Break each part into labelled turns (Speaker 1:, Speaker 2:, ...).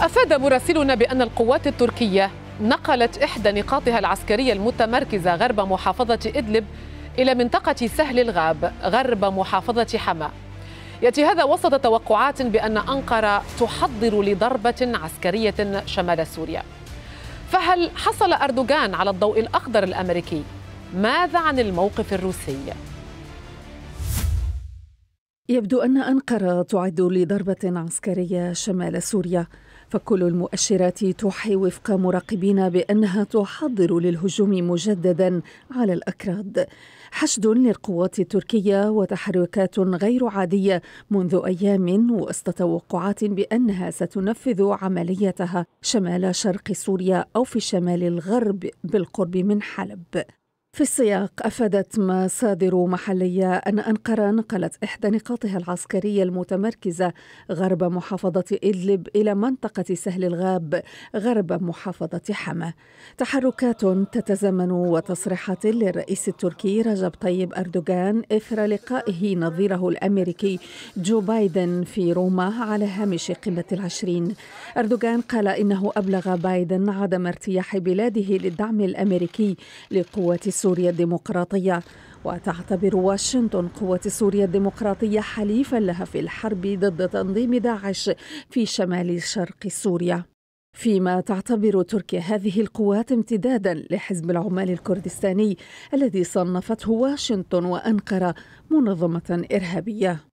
Speaker 1: أفاد مراسلنا بأن القوات التركية نقلت إحدى نقاطها العسكرية المتمركزة غرب محافظة إدلب إلى منطقة سهل الغاب غرب محافظة حماة. يأتي هذا وسط توقعات بأن أنقرة تحضر لضربة عسكرية شمال سوريا فهل حصل أردوغان على الضوء الأخضر الأمريكي؟ ماذا عن الموقف الروسي؟
Speaker 2: يبدو أن أنقرة تعد لضربة عسكرية شمال سوريا فكل المؤشرات توحي وفق مراقبين بأنها تحضر للهجوم مجددا على الأكراد حشد للقوات التركية وتحركات غير عادية منذ أيام وسط توقعات بأنها ستنفذ عمليتها شمال شرق سوريا أو في الشمال الغرب بالقرب من حلب في السياق أفادت مصادر محلية أن أنقرة نقلت إحدى نقاطها العسكرية المتمركزة غرب محافظة إدلب إلى منطقة سهل الغاب غرب محافظة حما تحركات تتزمن وتصريحات للرئيس التركي رجب طيب أردوغان إثر لقائه نظيره الأمريكي جو بايدن في روما على هامش قمة العشرين أردوغان قال إنه أبلغ بايدن عدم ارتياح بلاده للدعم الأمريكي لقوة سوريا الديمقراطية وتعتبر واشنطن قوة سوريا الديمقراطية حليفا لها في الحرب ضد تنظيم داعش في شمال شرق سوريا فيما تعتبر تركيا هذه القوات امتدادا لحزب العمال الكردستاني الذي صنفته واشنطن وانقره منظمه ارهابيه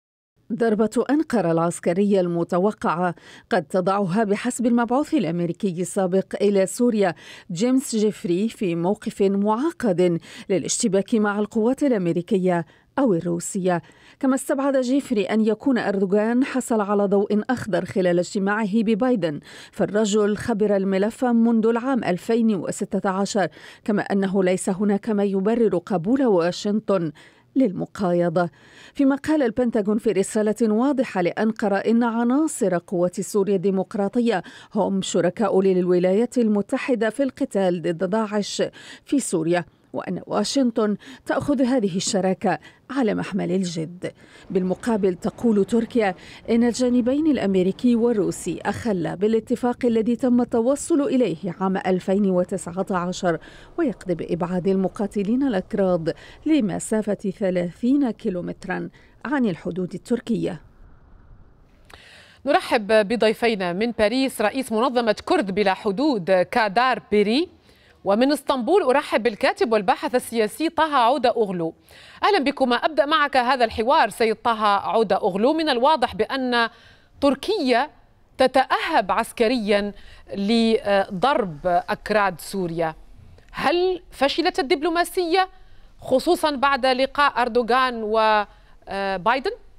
Speaker 2: ضربة أنقرة العسكرية المتوقعة قد تضعها بحسب المبعوث الأمريكي السابق إلى سوريا جيمس جيفري في موقف معقد للاشتباك مع القوات الأمريكية أو الروسية كما استبعد جيفري أن يكون أردوغان حصل على ضوء أخضر خلال اجتماعه ببايدن فالرجل خبر الملف منذ العام 2016 كما أنه ليس هناك ما يبرر قبول واشنطن للمقايضة فيما قال البنتاغون في رسالة واضحة لأنقرة إن عناصر قوة سوريا الديمقراطية هم شركاء للولايات المتحدة في القتال ضد داعش في سوريا وأن واشنطن تأخذ هذه الشراكة على محمل الجد بالمقابل تقول تركيا إن الجانبين الأمريكي والروسي أخلا بالاتفاق الذي تم التوصل إليه عام 2019 ويقضي بإبعاد المقاتلين الأكراد لمسافة 30 كيلومترا عن الحدود التركية
Speaker 1: نرحب بضيفينا من باريس رئيس منظمة كرد بلا حدود كادار بيري ومن اسطنبول أرحب بالكاتب والباحث السياسي طه عودة اوغلو أهلا بكما أبدأ معك هذا الحوار سيد طه عودة اوغلو من الواضح بأن تركيا تتأهب عسكريا لضرب أكراد سوريا هل فشلت الدبلوماسية خصوصا بعد لقاء أردوغان وبايدن؟ آه،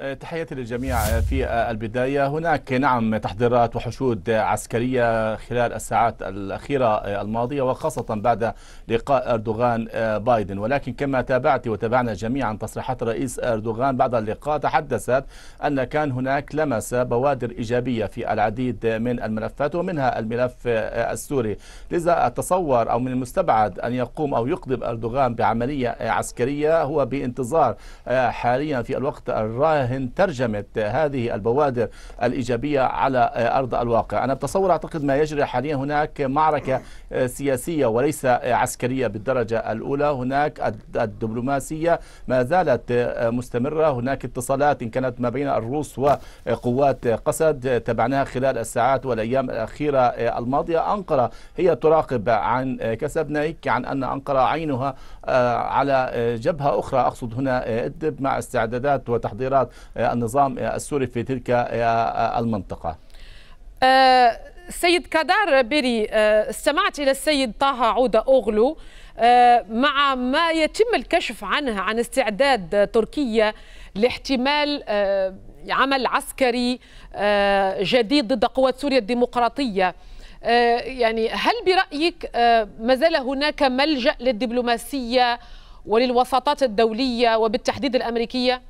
Speaker 1: آه،
Speaker 3: تحياتي للجميع آه، في آه، البداية هناك نعم تحضيرات وحشود عسكرية خلال الساعات الأخيرة الماضية وخاصة بعد لقاء أردوغان بايدن ولكن كما تابعت وتابعنا جميعا تصريحات رئيس أردوغان بعد اللقاء تحدثت أن كان هناك لمس بوادر إيجابية في العديد من الملفات ومنها الملف السوري لذا أتصور أو من المستبعد أن يقوم أو يقدم أردوغان بعملية عسكرية هو بانتظار حاليا في الوقت الراهن هند ترجمت هذه البوادر الإيجابية على أرض الواقع أنا بتصور أعتقد ما يجري حاليا هناك معركة سياسية وليس عسكرية بالدرجة الأولى هناك الدبلوماسية ما زالت مستمرة هناك اتصالات إن كانت ما بين الروس وقوات قسد تبعناها خلال الساعات والأيام الأخيرة الماضية أنقرة هي تراقب عن كسب ناهيك عن أن أنقرة عينها على جبهة أخرى أقصد هنا إدلب مع استعدادات وتحضيرات النظام السوري في تلك المنطقة
Speaker 1: أه، سيد كادار بيري أه، استمعت إلى السيد طه عودة أغلو أه، مع ما يتم الكشف عنه عن استعداد تركيا لاحتمال عمل عسكري جديد ضد قوات سوريا الديمقراطية يعني هل برأيك ما زال هناك ملجأ للدبلوماسية وللوساطات الدولية وبالتحديد الأمريكية؟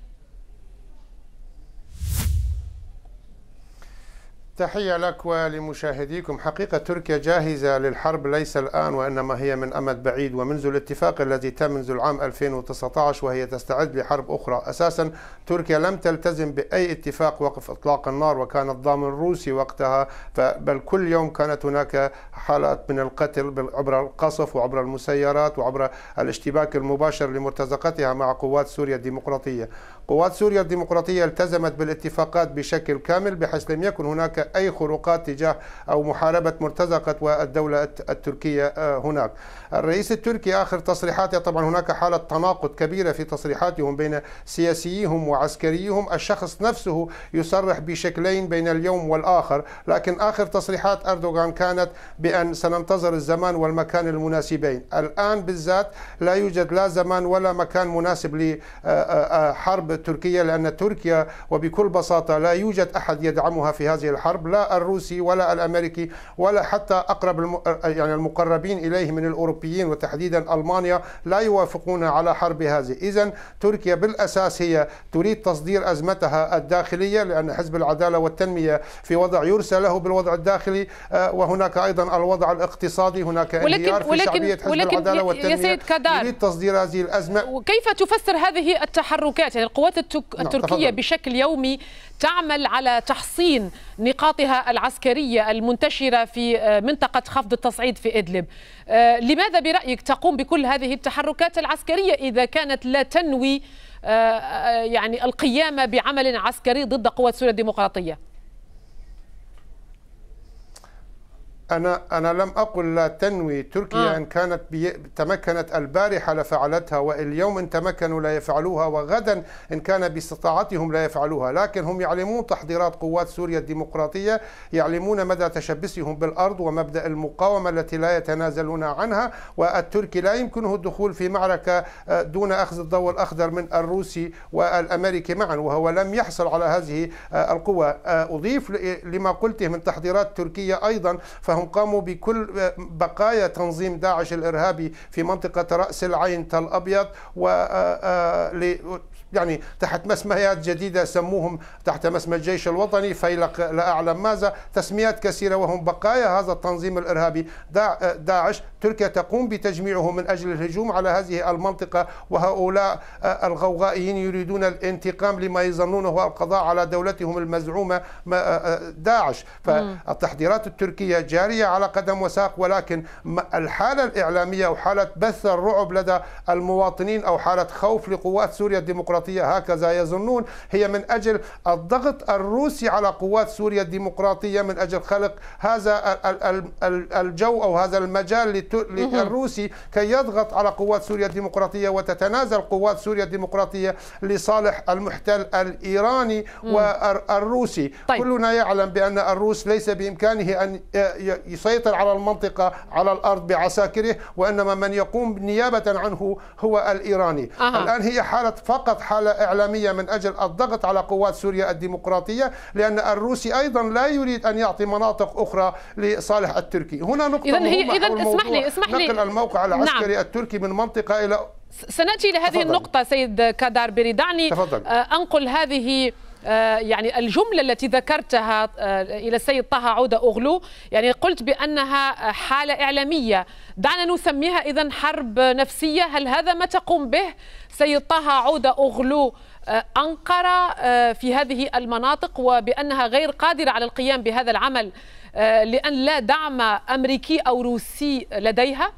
Speaker 4: تحية لك ولمشاهديكم حقيقة تركيا جاهزة للحرب ليس الآن وإنما هي من أمد بعيد ومنذ الاتفاق الذي تم منذ العام 2019 وهي تستعد لحرب أخرى أساسا تركيا لم تلتزم بأي اتفاق وقف إطلاق النار وكان الضامن الروسي وقتها بل كل يوم كانت هناك حالات من القتل عبر القصف وعبر المسيرات وعبر الاشتباك المباشر لمرتزقتها مع قوات سوريا الديمقراطية قوات سوريا الديمقراطية التزمت بالاتفاقات بشكل كامل بحيث لم يكن هناك أي خروقات تجاه أو محاربة مرتزقة والدولة التركية آه، هناك الرئيس التركي آخر تصريحاته طبعا هناك حالة تناقض كبيرة في تصريحاتهم بين سياسيهم وعسكريهم الشخص نفسه يصرح بشكلين بين اليوم والآخر لكن آخر تصريحات أردوغان كانت بأن سننتظر الزمان والمكان المناسبين الآن بالذات لا يوجد لا زمان ولا مكان مناسب لحرب آه، آه، التركية لأن تركيا وبكل بساطة لا يوجد أحد يدعمها في هذه الحرب لا الروسي ولا الأمريكي ولا حتى أقرب الم... يعني المقربين إليه من الأوروبيين وتحديدا ألمانيا لا يوافقون على حرب هذه إذا تركيا بالأساس هي تريد تصدير أزمتها الداخلية لأن حزب العدالة والتنمية في وضع يرسى له بالوضع الداخلي آه، وهناك أيضا الوضع الاقتصادي هناك انهيار في ولكن شعبية حزب ولكن العدالة والتنمية يا سيد كدار تريد تصدير هذه
Speaker 1: الأزمة وكيف تفسر هذه التحركات يعني القوات القوات نعم، التركية بشكل يومي تعمل على تحصين نقاطها العسكرية المنتشرة في آه، منطقة خفض التصعيد في إدلب آه، لماذا برأيك تقوم بكل هذه التحركات العسكرية إذا كانت لا تنوي آه، يعني القيام بعمل عسكري ضد قوات سوريا الديمقراطية
Speaker 4: أنا أنا لم أقل لا تنوي تركيا آه. إن كانت بي... تمكنت البارحة لفعلتها واليوم إن تمكنوا لا يفعلوها وغدا إن كان باستطاعتهم لا يفعلوها لكن هم يعلمون تحضيرات قوات سوريا الديمقراطية يعلمون مدى تشبثهم بالأرض ومبدأ المقاومة التي لا يتنازلون عنها والتركي لا يمكنه الدخول في معركة آه، دون أخذ الضوء الأخضر من الروسي والأمريكي معا وهو لم يحصل على هذه آه، القوة آه، أضيف لما قلته من تحضيرات تركيا أيضا فهم أنهم قاموا بكل بقايا تنظيم داعش الإرهابي في منطقة رأس العين تل أبيض و يعني تحت مسميات جديدة سموهم تحت مسمى الجيش الوطني فيلق لا أعلم ماذا تسميات كثيرة وهم بقايا هذا التنظيم الإرهابي داعش تركيا تقوم بتجميعه من أجل الهجوم على هذه المنطقة وهؤلاء آه، الغوغائيين يريدون الانتقام لما يظنونه القضاء على دولتهم المزعومة آه، آه، داعش فالتحضيرات التركية جارية على قدم وساق ولكن الحالة الإعلامية وحالة بث الرعب لدى المواطنين أو حالة خوف لقوات سوريا الديمقراطية الديمقراطية هكذا يظنون هي من أجل الضغط الروسي على قوات سوريا الديمقراطية من أجل خلق هذا الجو أو هذا المجال للروسي كي يضغط على قوات سوريا الديمقراطية وتتنازل قوات سوريا الديمقراطية لصالح المحتل الإيراني والروسي طيب. كلنا يعلم بأن الروس ليس بإمكانه أن يسيطر على المنطقة على الأرض بعساكره وإنما من يقوم نيابة عنه هو الإيراني أه. الآن هي حالة فقط حالة إعلامية من أجل الضغط على قوات سوريا الديمقراطية لأن الروسي أيضا لا يريد أن يعطي مناطق أخرى لصالح التركي هنا نقطة إذن هي إذن اسمح لي اسمح لي نقل الموقع العسكري نعم. التركي من منطقة إلى
Speaker 1: سنأتي إلى هذه تفضل. النقطة سيد كادار بري دعني تفضل. آه، أنقل هذه آه، يعني الجملة التي ذكرتها آه، إلى السيد طه عودة أغلو يعني قلت بأنها حالة إعلامية دعنا نسميها إذا حرب نفسية هل هذا ما تقوم به سيد طه عودة أغلو آه، أنقرة آه، في هذه المناطق وبأنها غير قادرة على القيام بهذا العمل آه، لأن لا دعم أمريكي أو روسي لديها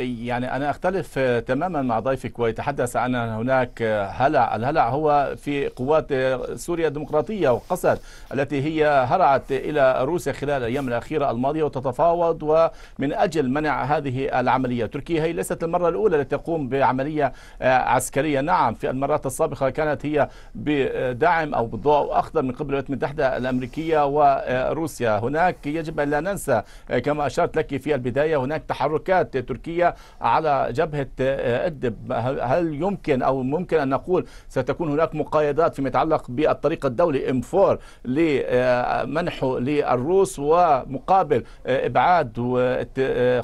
Speaker 3: يعني أنا أختلف آه، تماما مع ضيفك ويتحدث عن هناك آه، هلع الهلع هو في قوات آه، سوريا الديمقراطية وقسد التي هي هرعت إلى روسيا خلال الأيام الأخيرة الماضية وتتفاوض ومن أجل منع هذه العملية تركيا هي ليست المرة الأولى التي تقوم بعملية عسكرية نعم في المرات السابقة كانت هي بدعم أو بضوء أخضر من قبل الولايات المتحدة الأمريكية وروسيا هناك يجب أن لا ننسى كما أشرت لك في البداية هناك تحركات تركية على جبهة آه، إدلب هل يمكن أو ممكن أن نقول ستكون هناك مقايضات فيما يتعلق بالطريق الدولي ام 4 لمنحه آه، للروس ومقابل آه، ابعاد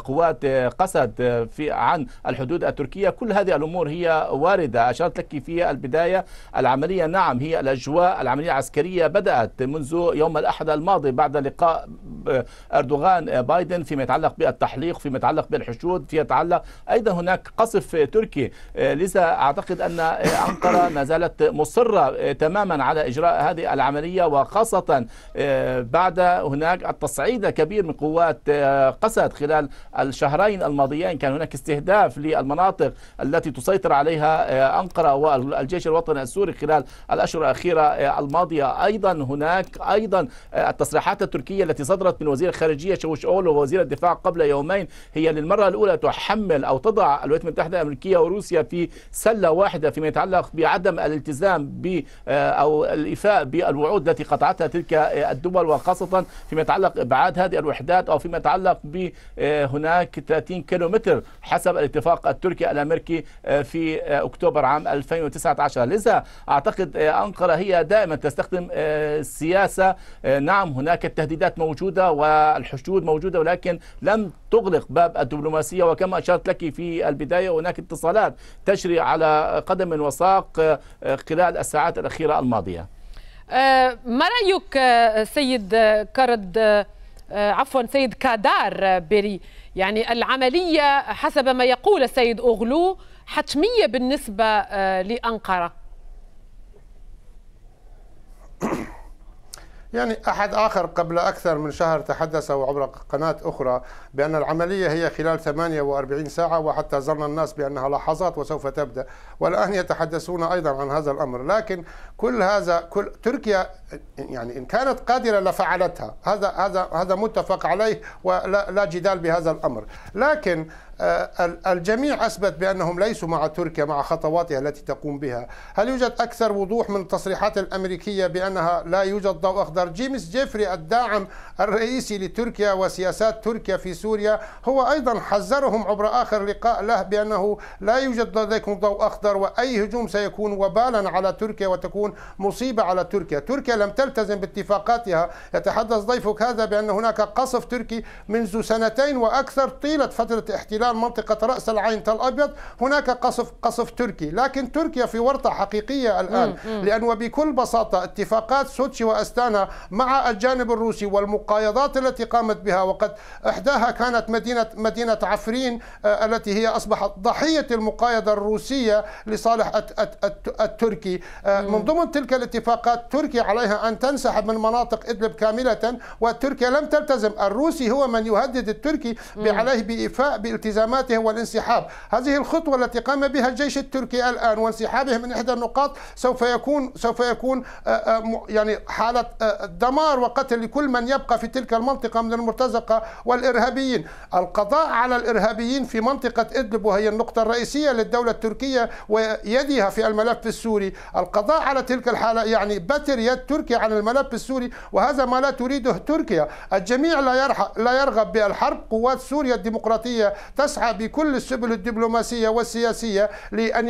Speaker 3: قوات قسد في عن الحدود التركيه كل هذه الامور هي وارده اشرت لك في البدايه العمليه نعم هي الاجواء العمليه العسكريه بدات منذ يوم الاحد الماضي بعد لقاء اردوغان بايدن فيما يتعلق بالتحليق فيما يتعلق بالحشود فيما يتعلق تتعلق ايضا هناك قصف تركي آه، لذا اعتقد ان آه، انقره ما زالت مصره آه، تماما على اجراء هذه العمليه وخاصه بعد هناك التصعيد الكبير من قوات قسد خلال الشهرين الماضيين كان هناك استهداف للمناطق التي تسيطر عليها انقره والجيش الوطني السوري خلال الاشهر الاخيره الماضيه ايضا هناك ايضا التصريحات التركيه التي صدرت من وزير الخارجيه اولو ووزير الدفاع قبل يومين هي للمره الاولى تحمل أو تضع الولايات المتحدة الأمريكية وروسيا في سلة واحدة فيما يتعلق بعدم الالتزام ب آه، أو الايفاء بالوعود التي قطعتها تلك آه، الدول وخاصة فيما يتعلق إبعاد هذه الوحدات أو فيما يتعلق بهناك آه، 30 كيلومتر حسب الاتفاق التركي الأمريكي في أكتوبر عام 2019 لذا أعتقد أنقرة هي دائما تستخدم سياسة نعم هناك التهديدات موجودة والحشود موجودة ولكن لم تغلق باب الدبلوماسية وكما أشرت لك في البداية هناك اتصالات تجري على قدم وساق آه، خلال الساعات الأخيرة الماضية
Speaker 1: آه، ما رأيك آه، سيد كرد عفوا سيد كادار بري يعني العملية حسب ما يقول السيد اوغلو حتمية بالنسبة لأنقرة
Speaker 4: يعني أحد آخر قبل أكثر من شهر تحدث عبر قناة أخرى بأن العملية هي خلال 48 ساعة وحتى ظن الناس بأنها لحظات وسوف تبدأ والآن يتحدثون أيضا عن هذا الأمر لكن كل هذا كل تركيا يعني إن كانت قادرة لفعلتها هذا هذا هذا متفق عليه ولا جدال بهذا الأمر لكن آه، الجميع أثبت بأنهم ليسوا مع تركيا مع خطواتها التي تقوم بها هل يوجد أكثر وضوح من التصريحات الأمريكية بأنها لا يوجد ضوء أخضر جيمس جيفري الداعم الرئيسي لتركيا وسياسات تركيا في سوريا هو أيضا حذرهم عبر آخر لقاء له بأنه لا يوجد لديكم ضوء أخضر وأي هجوم سيكون وبالا على تركيا وتكون مصيبة على تركيا تركيا لم تلتزم باتفاقاتها يتحدث ضيفك هذا بأن هناك قصف تركي منذ سنتين وأكثر طيلة فترة احتلال خلال منطقة رأس العين تل أبيض هناك قصف قصف تركي لكن تركيا في ورطة حقيقية الآن لأن وبكل بساطة اتفاقات سوتشي وأستانا مع الجانب الروسي والمقايضات التي قامت بها وقد إحداها كانت مدينة مدينة عفرين آه، التي هي أصبحت ضحية المقايضة الروسية لصالح التركي آه، من ضمن تلك الاتفاقات تركيا عليها أن تنسحب من مناطق إدلب كاملة وتركيا لم تلتزم الروسي هو من يهدد التركي عليه بإيفاء بالتزام التزاماته والانسحاب هذه الخطوة التي قام بها الجيش التركي الآن وانسحابه من إحدى النقاط سوف يكون سوف يكون آه، آه، يعني حالة آه، دمار وقتل لكل من يبقى في تلك المنطقة من المرتزقة والإرهابيين القضاء على الإرهابيين في منطقة إدلب وهي النقطة الرئيسية للدولة التركية ويدها في الملف السوري القضاء على تلك الحالة يعني بتر يد تركيا عن الملف السوري وهذا ما لا تريده تركيا الجميع لا, يرحب لا يرغب بالحرب قوات سوريا الديمقراطية نسعى بكل السبل الدبلوماسية والسياسية لأن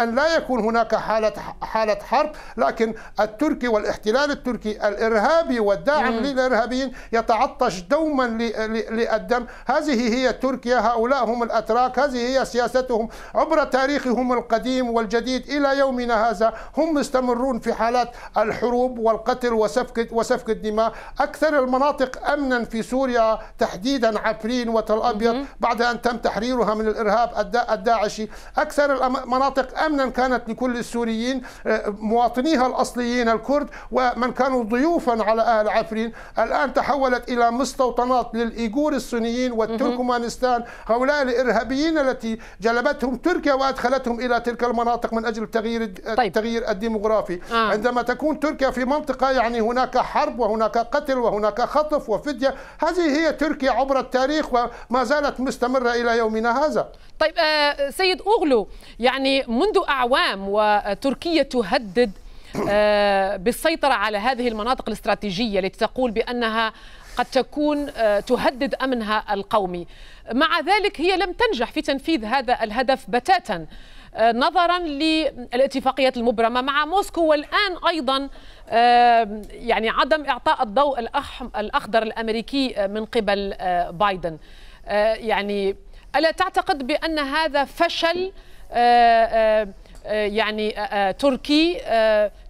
Speaker 4: أن لا يكون هناك حالة حالة حرب لكن التركي والاحتلال التركي الإرهابي والداعم مم. للإرهابيين يتعطش دوما للدم هذه هي تركيا هؤلاء هم الأتراك هذه هي سياستهم عبر تاريخهم القديم والجديد إلى يومنا هذا هم مستمرون في حالات الحروب والقتل وسفك وسفك الدماء أكثر المناطق أمنا في سوريا تحديدا عفرين وتل أبيض بعد أن تم تحريرها من الإرهاب الداعشي أكثر المناطق أمنا كانت لكل السوريين آه، مواطنيها الأصليين الكرد ومن كانوا ضيوفا على أهل عفرين الآن تحولت إلى مستوطنات للإيغور الصينيين والتركمانستان هؤلاء الإرهابيين التي جلبتهم تركيا وأدخلتهم إلى تلك المناطق من أجل تغيير طيب. التغيير الديموغرافي آه. عندما تكون تركيا في منطقة يعني هناك حرب وهناك قتل وهناك خطف وفدية هذه هي تركيا عبر التاريخ وما زالت مستمرة إلى إلى يومنا هذا
Speaker 1: طيب آه، سيد أغلو يعني منذ أعوام وتركيا تهدد آه، بالسيطرة على هذه المناطق الاستراتيجية التي تقول بأنها قد تكون آه، تهدد أمنها القومي مع ذلك هي لم تنجح في تنفيذ هذا الهدف بتاتا نظرا للاتفاقيات المبرمة مع موسكو والآن أيضا يعني عدم إعطاء الضوء الأخضر الأمريكي من قبل بايدن يعني ألا تعتقد بأن هذا فشل آه، آه، آه، يعني تركي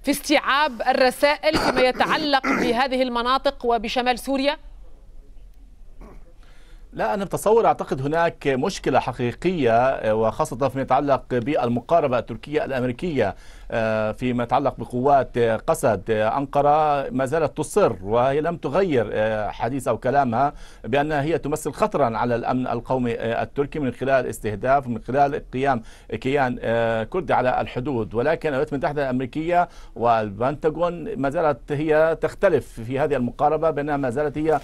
Speaker 1: في استيعاب الرسائل فيما يتعلق بهذه المناطق وبشمال سوريا؟
Speaker 3: لا أنا بتصور أعتقد هناك مشكلة حقيقية وخاصة فيما يتعلق بالمقاربة التركية الأمريكية آه، فيما يتعلق بقوات آه، قسد آه، أنقرة ما زالت تصر وهي لم تغير حديثها وكلامها بأنها هي تمثل خطرا على الأمن القومي التركي من خلال استهداف من خلال قيام كيان كردي على الحدود ولكن الولايات المتحدة الأمريكية والبنتاغون ما زالت هي تختلف في هذه المقاربة بأنها ما زالت هي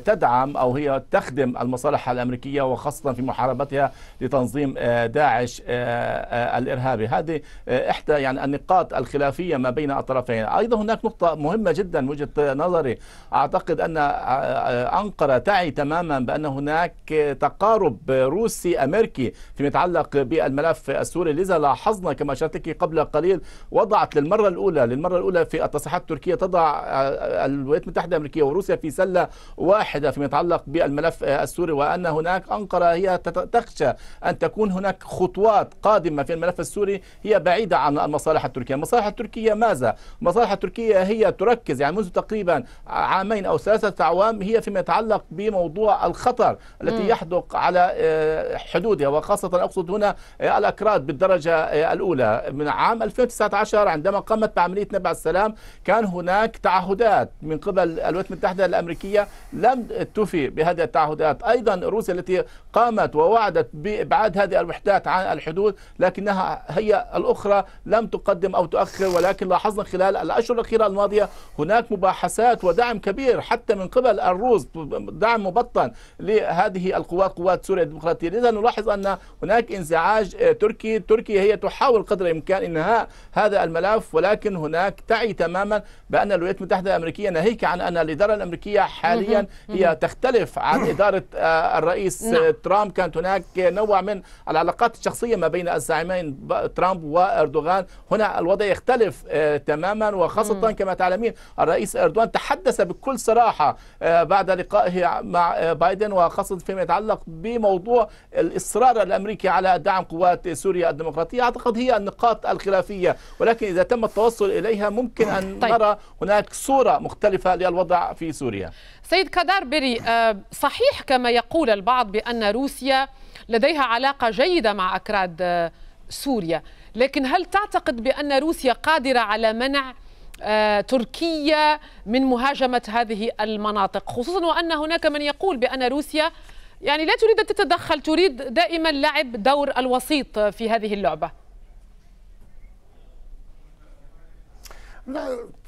Speaker 3: تدعم أو هي تخدم المصالح الأمريكية وخاصة في محاربتها لتنظيم داعش الإرهابي هذه إحدى يعني النقاط الخلافية ما بين الطرفين أيضا هناك نقطة مهمة جدا من وجهة نظري أعتقد أن أنقرة تعي تماما بأن هناك تقارب روسي أمريكي فيما يتعلق بالملف السوري لذا لاحظنا كما أشرت لك قبل قليل وضعت للمرة الأولى للمرة الأولى في التصريحات التركية تضع الولايات المتحدة الأمريكية وروسيا في سلة واحدة فيما يتعلق بالملف السوري وأن هناك أنقرة هي تخشى أن تكون هناك خطوات قادمة في الملف السوري هي بعيدة عن المصالح المصالح التركية المصالح التركية ماذا المصالح التركية هي تركز يعني منذ تقريبا عامين أو ثلاثة أعوام هي فيما يتعلق بموضوع الخطر التي يحدق على آه، حدودها وخاصة أقصد هنا آه، الأكراد بالدرجة آه، الأولى من عام 2019 عندما قامت بعملية نبع السلام كان هناك تعهدات من قبل الولايات المتحدة الأمريكية لم تفي بهذه التعهدات أيضا روسيا التي قامت ووعدت بإبعاد هذه الوحدات عن الحدود لكنها هي الأخرى لم تقام تقدم أو تؤخر ولكن لاحظنا خلال الأشهر الأخيرة الماضية هناك مباحثات ودعم كبير حتى من قبل الروس دعم مبطن لهذه القوات قوات سوريا الديمقراطية لذا نلاحظ أن هناك انزعاج آه، تركي تركيا هي تحاول قدر الإمكان إنهاء هذا الملف ولكن هناك تعي تماما بأن الولايات المتحدة الأمريكية ناهيك عن أن الإدارة الأمريكية حاليا هي تختلف عن إدارة آه، الرئيس آه، نعم. ترامب كانت هناك نوع من العلاقات الشخصية ما بين الزعيمين ترامب وأردوغان هنا هنا الوضع يختلف آه، تماما وخاصة كما تعلمين الرئيس أردوان تحدث بكل صراحة آه، بعد لقائه مع آه، بايدن وخاصة فيما يتعلق بموضوع الإصرار الأمريكي على دعم قوات سوريا الديمقراطية أعتقد هي النقاط الخلافية ولكن إذا تم التوصل إليها ممكن أن طيب. نرى هناك صورة مختلفة للوضع في سوريا
Speaker 1: سيد كادار بري صحيح كما يقول البعض بأن روسيا لديها علاقة جيدة مع أكراد سوريا لكن هل تعتقد بأن روسيا قادرة على منع آه، تركيا من مهاجمة هذه المناطق خصوصا وأن هناك من يقول بأن روسيا يعني لا تريد أن تتدخل تريد دائما لعب دور الوسيط في هذه اللعبة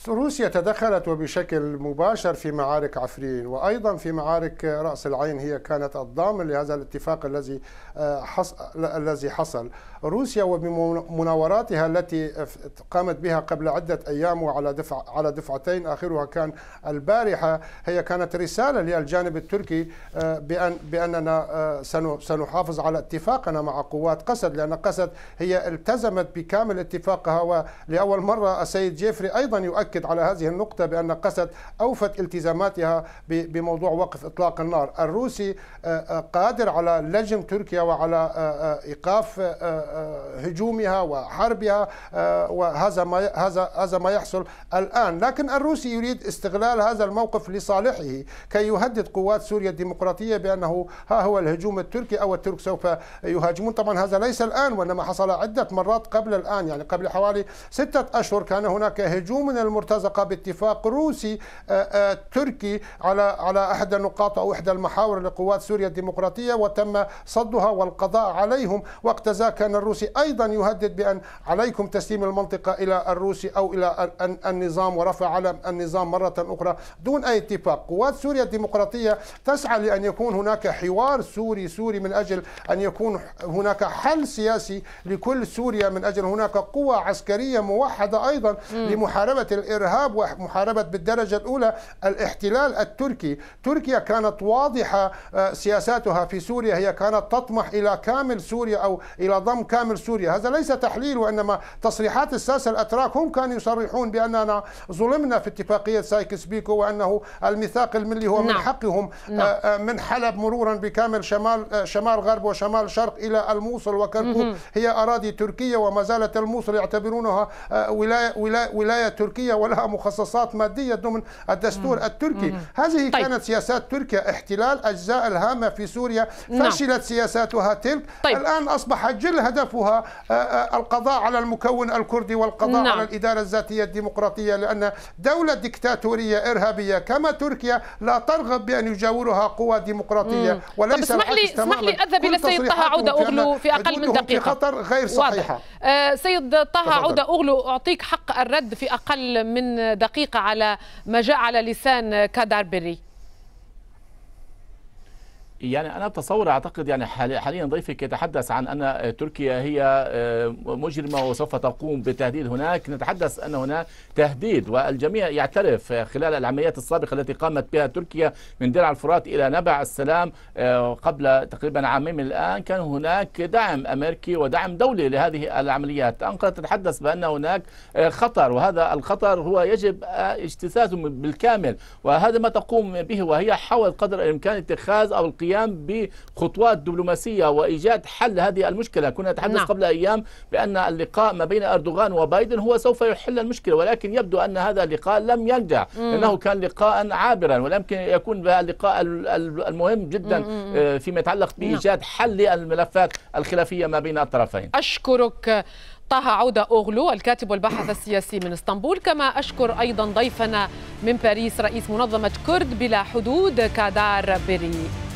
Speaker 4: روسيا تدخلت وبشكل مباشر في معارك عفرين وايضا في معارك راس العين هي كانت الضامن لهذا الاتفاق الذي آه، حصل الذي حصل روسيا وبمناوراتها التي قامت بها قبل عده ايام وعلى دفع على دفعتين اخرها كان البارحه هي كانت رساله للجانب التركي آه، بان باننا آه، سنحافظ على اتفاقنا مع قوات قسد لان قسد هي التزمت بكامل اتفاقها ولاول مره السيد جيفري ايضا يؤكد تؤكد على هذه النقطة بأن قسد أوفت التزاماتها بموضوع وقف إطلاق النار الروسي آه، آه، قادر على لجم تركيا وعلى آه، إيقاف هجومها وحربها وهذا ما هذا هذا ما يحصل الآن لكن الروسي يريد استغلال هذا الموقف لصالحه كي يهدد قوات سوريا الديمقراطية بأنه ها هو الهجوم التركي أو الترك سوف يهاجمون طبعا هذا ليس الآن وإنما حصل عدة مرات قبل الآن يعني قبل حوالي ستة أشهر كان هناك هجوم من مرتزقة باتفاق روسي آه، آه، تركي على على احدى النقاط او احدى المحاور لقوات سوريا الديمقراطية وتم صدها والقضاء عليهم وقت ذا كان الروسي ايضا يهدد بان عليكم تسليم المنطقة الى الروسي او الى النظام ورفع علم النظام مرة اخرى دون اي اتفاق قوات سوريا الديمقراطية تسعى لان يكون هناك حوار سوري سوري من اجل ان يكون هناك حل سياسي لكل سوريا من اجل هناك قوة عسكرية موحدة ايضا لمحاربة الإرهاب ومحاربة بالدرجة الأولى الاحتلال التركي تركيا كانت واضحة آه، سياساتها في سوريا هي كانت تطمح إلى كامل سوريا أو إلى ضم كامل سوريا هذا ليس تحليل وإنما تصريحات الساسة الأتراك هم كانوا يصرحون بأننا ظلمنا في اتفاقية سايكس بيكو وأنه الميثاق الملي هو من نعم. حقهم آه، نعم. آه، من حلب مرورا بكامل شمال شمال غرب وشمال شرق إلى الموصل وكركوك هي أراضي تركية وما زالت الموصل يعتبرونها ولاية, ولاية, ولاية تركية ولها مخصصات مادية ضمن الدستور التركي هذه طيب. كانت سياسات تركيا احتلال أجزاء الهامة في سوريا نعم. فشلت نعم. سياساتها تلك طيب. الآن أصبح جل هدفها آه، آه، القضاء على المكون الكردي والقضاء نعم. على الإدارة الذاتية الديمقراطية لأن دولة ديكتاتورية إرهابية كما تركيا لا ترغب بأن يجاورها قوى ديمقراطية مم. وليس طب اسمح لي اسمح لي أذهب إلى السيد طه عودة أغلو في أقل من دقيقة في خطر غير صحيحة واضح.
Speaker 1: آه سيد طه عودة أغلو أعطيك حق الرد في أقل من دقيقة على ما جاء على لسان كادار
Speaker 3: يعني أنا أتصور أعتقد يعني حاليا ضيفك يتحدث عن أن تركيا هي آه، مجرمة وسوف تقوم بتهديد هناك نتحدث أن هناك تهديد والجميع يعترف خلال العمليات السابقة التي قامت بها تركيا من درع الفرات إلى نبع السلام آه، قبل تقريبا عامين من الآن كان هناك دعم أمريكي ودعم دولي لهذه العمليات أنقرة تتحدث بأن هناك آه، خطر وهذا الخطر هو يجب اجتثاثه بالكامل وهذا ما تقوم به وهي حاول قدر الإمكان اتخاذ أو القيام أيام بخطوات دبلوماسية وإيجاد حل هذه المشكلة كنا نتحدث نعم. قبل أيام بأن اللقاء ما بين أردوغان وبايدن هو سوف يحل المشكلة ولكن يبدو أن هذا اللقاء لم ينجح مم. لأنه كان لقاء عابرا ولكن يكون اللقاء المهم جدا مم. آه، فيما يتعلق نعم. بإيجاد حل للملفات الخلافية ما بين الطرفين
Speaker 1: أشكرك طه عودة أوغلو الكاتب والباحث السياسي من اسطنبول كما أشكر أيضا ضيفنا من باريس رئيس منظمة كرد بلا حدود كادار بري